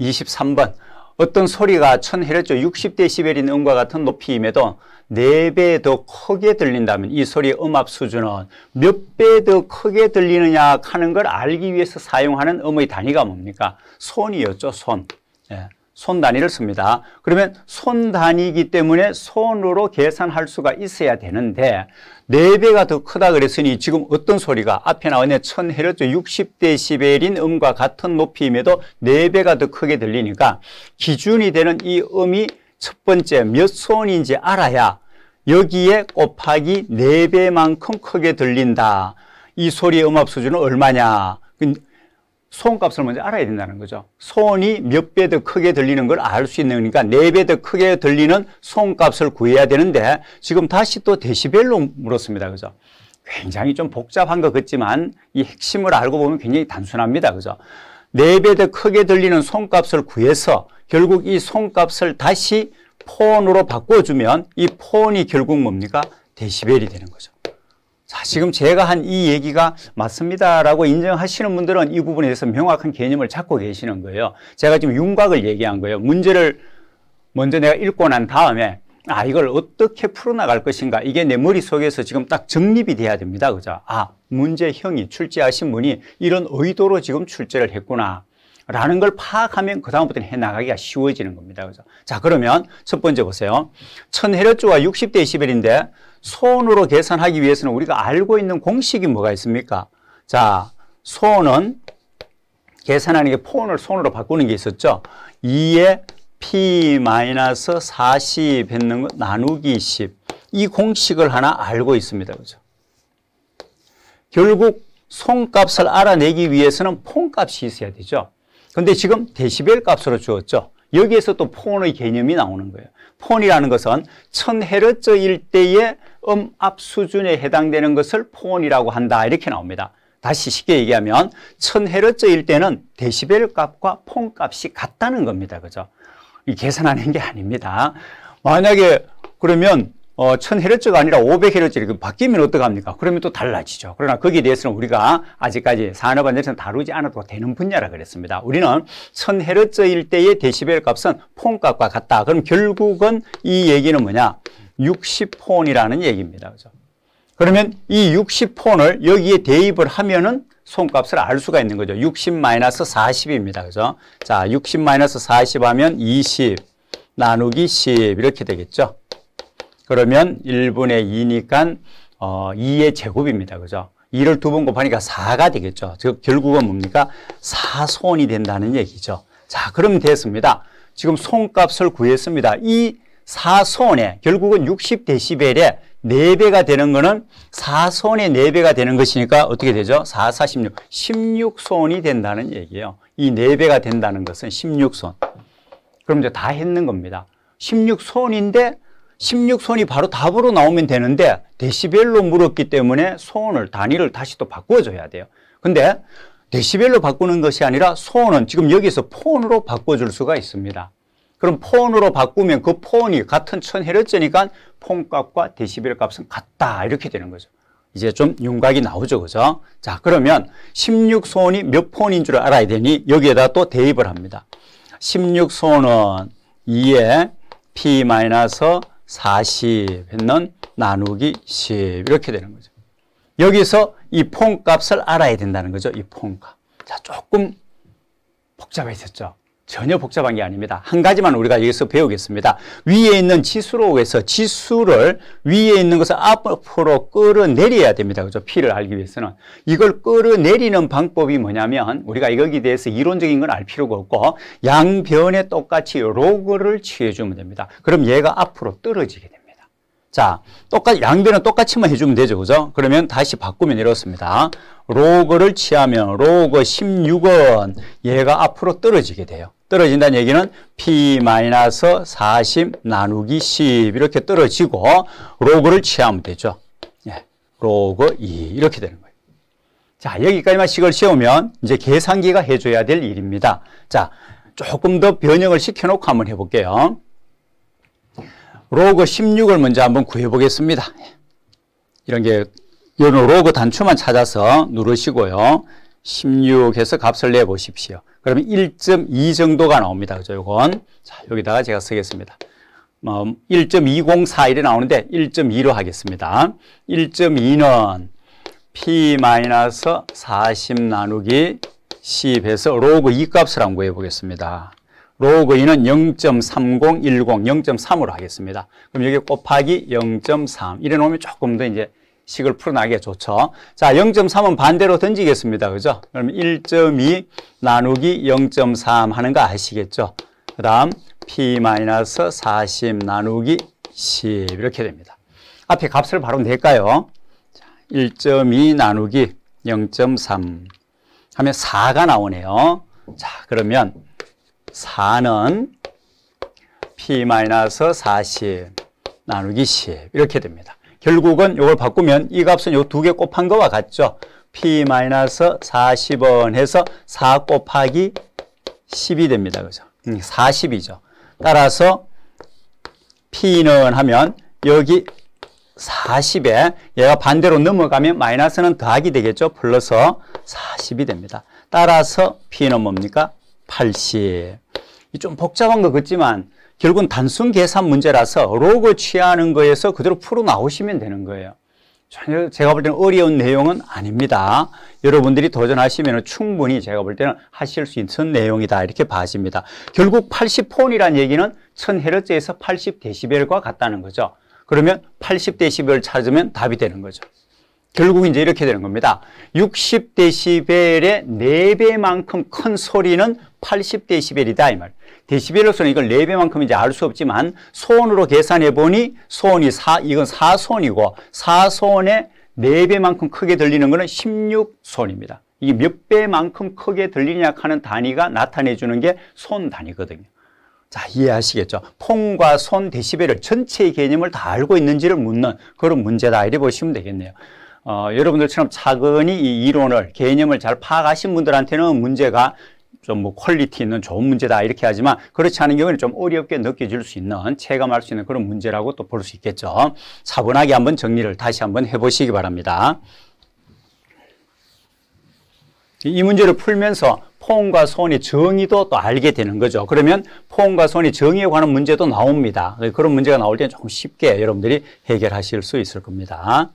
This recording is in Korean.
23번 어떤 소리가 1000Hz 60dB인 음과 같은 높이임에도 4배 더 크게 들린다면 이 소리의 음압 수준은 몇 배 더 크게 들리느냐 하는 걸 알기 위해서 사용하는 음의 단위가 뭡니까? 손이었죠, 손. 예. 손 단위를 씁니다. 그러면 손 단위이기 때문에 손으로 계산할 수가 있어야 되는데 4배가 더 크다 그랬으니 지금 어떤 소리가 앞에 나온 1000Hz 6 0시 b 인 음과 같은 높이임에도 4배가 더 크게 들리니까 기준이 되는 이 음이 첫 번째 몇 손인지 알아야 여기에 곱하기 4배만큼 크게 들린다. 이 소리의 음압 수준은 얼마냐. 소음값을 먼저 알아야 된다는 거죠. 소음이 몇 배 더 크게 들리는 걸 알 수 있는 거니까 네 배 더 크게 들리는 소음값을 구해야 되는데 지금 다시 또 데시벨로 물었습니다. 그죠? 굉장히 좀 복잡한 것 같지만 이 핵심을 알고 보면 굉장히 단순합니다. 그죠? 네 배 더 크게 들리는 소음값을 구해서 결국 이 소음값을 다시 폰으로 바꿔주면 이 폰이 결국 뭡니까? 데시벨이 되는 거죠. 자, 지금 제가 한 이 얘기가 맞습니다라고 인정하시는 분들은 이 부분에 대해서 명확한 개념을 찾고 계시는 거예요. 제가 지금 윤곽을 얘기한 거예요. 문제를 먼저 내가 읽고 난 다음에 아, 이걸 어떻게 풀어나갈 것인가. 이게 내 머릿속에서 지금 딱 정립이 돼야 됩니다. 그죠? 아, 문제형이 출제하신 분이 이런 의도로 지금 출제를 했구나. 라는 걸 파악하면 그다음부터는 해나가기가 쉬워지는 겁니다. 그죠? 자, 그러면 첫 번째 보세요. 천헤르츠와 60대 21인데 손으로 계산하기 위해서는 우리가 알고 있는 공식이 뭐가 있습니까? 자, 손은 계산하는 게 폰을 손으로 바꾸는 게 있었죠. 2에 p-40 했는 거 나누기 10. 이 공식을 하나 알고 있습니다. 그죠? 결국 손값을 알아내기 위해서는 폰값이 있어야 되죠. 근데 지금 데시벨 값으로 주었죠. 여기에서 또 폰의 개념이 나오는 거예요. 폰이라는 것은 1000Hz일 때의 음압 수준에 해당되는 것을 폰이라고 한다 이렇게 나옵니다. 다시 쉽게 얘기하면 1000Hz일 때는 데시벨 값과 폰 값이 같다는 겁니다. 그죠? 이 계산하는 게 아닙니다. 만약에 그러면 어, 1000Hz가 아니라 5 0 0 h z 이렇게 바뀌면 어떡합니까? 그러면 또 달라지죠. 그러나 거기에 대해서는 우리가 아직까지 산업 안전에서 다루지 않아도 되는 분야라 그랬습니다. 우리는 1000Hz일 때의 데시벨 값은 폰 값과 같다. 그럼 결국은 이 얘기는 뭐냐? 60폰이라는 얘기입니다. 그죠? 그러면 이 60폰을 여기에 대입을 하면은 손값을 알 수가 있는 거죠. 60 마이너스 40입니다. 그죠? 자, 60 마이너스 40 하면 20 나누기 10 이렇게 되겠죠. 그러면 1분의 2니까 어, 2의 제곱입니다. 그죠? 2를 두 번 곱하니까 4가 되겠죠. 즉 결국은 뭡니까? 4손이 된다는 얘기죠. 자, 그럼 됐습니다. 지금 손값을 구했습니다. 이 4손에 결국은 60데시벨에 4배가 되는 거는 4손에 4배가 되는 것이니까 어떻게 되죠? 4, 4, 16. 16손이 된다는 얘기예요. 이 4배가 된다는 것은 16손. 그럼 이제 다 했는 겁니다. 16손인데 16손이 바로 답으로 나오면 되는데 데시벨로 물었기 때문에 손을 단위를 다시 또 바꿔줘야 돼요. 근데 데시벨로 바꾸는 것이 아니라 손은 지금 여기서 폰으로 바꿔줄 수가 있습니다. 그럼 폰으로 바꾸면 그 폰이 같은 1000Hz니까 폰값과 데시벨 값은 같다 이렇게 되는 거죠. 이제 좀 윤곽이 나오죠. 그죠? 자 그러면 16소원이 몇 폰인 줄 알아야 되니 여기에다 또 대입을 합니다. 16소원은 2에 p-40 했는 나누기 10 이렇게 되는 거죠. 여기서 이 폰값을 알아야 된다는 거죠. 이 폰값. 자 조금 복잡해졌죠. 전혀 복잡한 게 아닙니다. 한 가지만 우리가 여기서 배우겠습니다. 위에 있는 지수로에서 지수를 위에 있는 것을 앞으로 끌어내려야 됩니다. 그죠? P를 알기 위해서는. 이걸 끌어내리는 방법이 뭐냐면 우리가 여기에 대해서 이론적인 건 알 필요가 없고 양변에 똑같이 로그를 취해주면 됩니다. 그럼 얘가 앞으로 떨어지게 됩니다. 자, 똑같이 양변은 똑같이만 해주면 되죠. 그죠? 그러면 다시 바꾸면 이렇습니다. 로그를 취하면 로그 16은 얘가 앞으로 떨어지게 돼요. 떨어진다는 얘기는 p 마이너스 40 나누기 10 이렇게 떨어지고 로그를 취하면 되죠. 예, 로그 2 이렇게 되는 거예요. 자 여기까지만 식을 채우면 이제 계산기가 해줘야 될 일입니다. 자 조금 더 변형을 시켜놓고 한번 해볼게요. 로그 16을 먼저 한번 구해보겠습니다. 이런 게 이런 로그 단추만 찾아서 누르시고요. 16에서 값을 내보십시오. 그러면 1.2 정도가 나옵니다. 그죠? 요건. 자, 여기다가 제가 쓰겠습니다. 뭐 1.2041이 나오는데 1.2로 하겠습니다. 1.2는 p-40 나누기 10에서 로그 2 값을 한번 해 보겠습니다. 로그 2는 0.3010, 0.3으로 하겠습니다. 그럼 여기 곱하기 0.3. 이래 놓으면 조금 더 이제 식을 풀어나게 좋죠. 자, 0.3은 반대로 던지겠습니다. 그죠? 그럼 1.2 나누기 0.3 하는 거 아시겠죠? 그 다음 p-40 나누기 10 이렇게 됩니다. 앞에 값을 바로 낼까요? 자, 1.2 나누기 0.3 하면 4가 나오네요. 자, 그러면 4는 p-40 나누기 10 이렇게 됩니다. 결국은 이걸 바꾸면 이 값은 이 두 개 곱한 거와 같죠. P-40원 해서 4 곱하기 10이 됩니다. 그죠? 40이죠. 음, 따라서 P는 하면 여기 40에 얘가 반대로 넘어가면 마이너스는 더하기 되겠죠. 플러스 40이 됩니다. 따라서 P는 뭡니까? 80. 좀 복잡한 거 같지만 결국은 단순 계산 문제라서 로그 취하는 거에서 그대로 풀어 나오시면 되는 거예요. 전혀 제가 볼 때는 어려운 내용은 아닙니다. 여러분들이 도전하시면 충분히 제가 볼 때는 하실 수 있는 내용이다 이렇게 봐집니다. 결국 80폰이란 얘기는 1000Hz에서 80dB과 같다는 거죠. 그러면 80dB를 찾으면 답이 되는 거죠. 결국 이제 이렇게 되는 겁니다. 60데시벨의 4배만큼 큰 소리는 80데시벨이다 이 말. 데시벨로서는 이걸 4배만큼 이제 알 수 없지만 소음으로 계산해 보니 소음이 4 이건 4소음이고 4소음의 4배만큼 크게 들리는 것은 16소음입니다. 이게 몇 배만큼 크게 들리냐 하는 단위가 나타내 주는 게 손 단위거든요. 자, 이해하시겠죠? 폰과손 데시벨을 전체의 개념을 다 알고 있는지를 묻는 그런 문제다. 이래 보시면 되겠네요. 어, 여러분들처럼 차근히 이 이론을 개념을 잘 파악하신 분들한테는 문제가 좀 뭐 퀄리티 있는 좋은 문제다 이렇게 하지만 그렇지 않은 경우에는 좀 어렵게 느껴질 수 있는 체감할 수 있는 그런 문제라고 또 볼 수 있겠죠. 차분하게 한번 정리를 다시 한번 해보시기 바랍니다. 이 문제를 풀면서 폰과 손의 정의도 또 알게 되는 거죠. 그러면 폰과 손의 정의에 관한 문제도 나옵니다. 그런 문제가 나올 때는 조금 쉽게 여러분들이 해결하실 수 있을 겁니다.